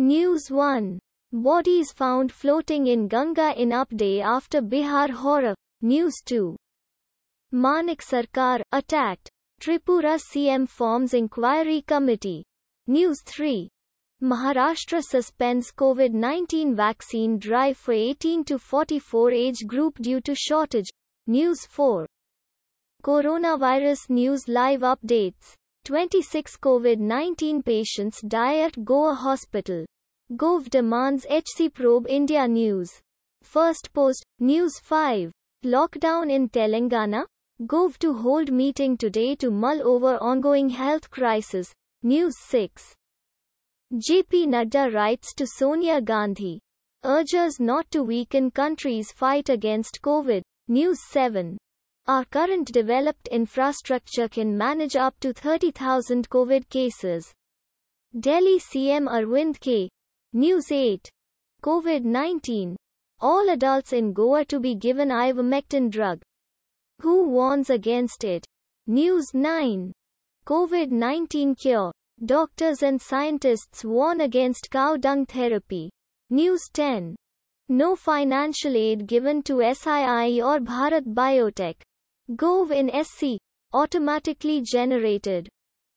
News 1. Bodies found floating in Ganga in upday after Bihar horror. News 2. Manik Sarkar, attacked. Tripura CM forms inquiry committee. News 3. Maharashtra suspends COVID-19 vaccine drive for 18 to 44 age group due to shortage. News 4. Coronavirus news live updates. 26 COVID-19 patients die at Goa hospital. Gov demands HC probe India News. First post, News 5. Lockdown in Telangana? Gov to hold meeting today to mull over ongoing health crisis. News 6. JP Nadda writes to Sonia Gandhi. Urges not to weaken country's fight against COVID. News 7. Our current developed infrastructure can manage up to 30,000 COVID cases. Delhi CM Arvind K. News 8. COVID 19. All adults in Goa to be given ivermectin drug. Who warns against it? News 9. COVID 19 cure. Doctors and scientists warn against cow dung therapy. News 10. No financial aid given to SII or Bharat Biotech. Gov in SC automatically generated